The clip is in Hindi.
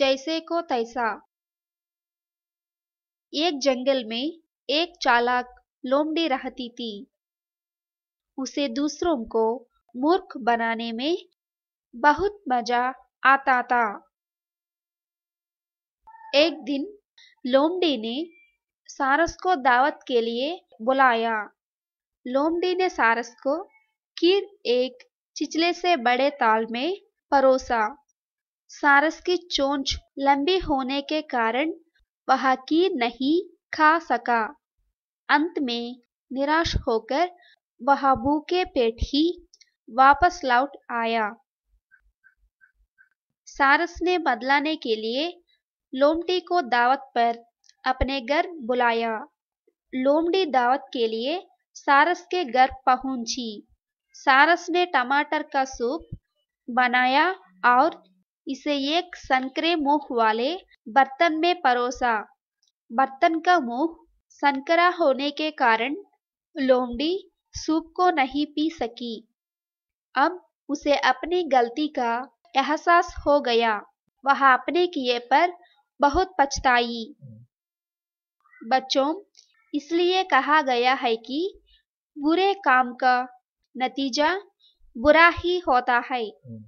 जैसे को तैसा एक जंगल में एक चालाक लोमड़ी रहती थी उसे दूसरों को मूर्ख बनाने में बहुत मजा आता था एक दिन लोमड़ी ने सारस को दावत के लिए बुलाया लोमड़ी ने सारस को खीर एक चिचले से बड़े ताल में परोसा सारस की चोंच लंबी होने के कारण वह की नहीं खा सका अंत में निराश होकर वह भूखे पेट ही वापस लौट आया सारस ने बदलाने के लिए लोमटी को दावत पर अपने घर बुलाया लोमड़ी दावत के लिए सारस के घर पहुंची सारस ने टमाटर का सूप बनाया और इसे एक संकरे मुख वाले बर्तन में परोसा बर्तन का मुख संकरा होने के कारण लोमड़ी सूप को नहीं पी सकी अब उसे अपनी गलती का एहसास हो गया वह अपने किए पर बहुत पछताई बच्चों इसलिए कहा गया है कि बुरे काम का नतीजा बुरा ही होता है हम्म।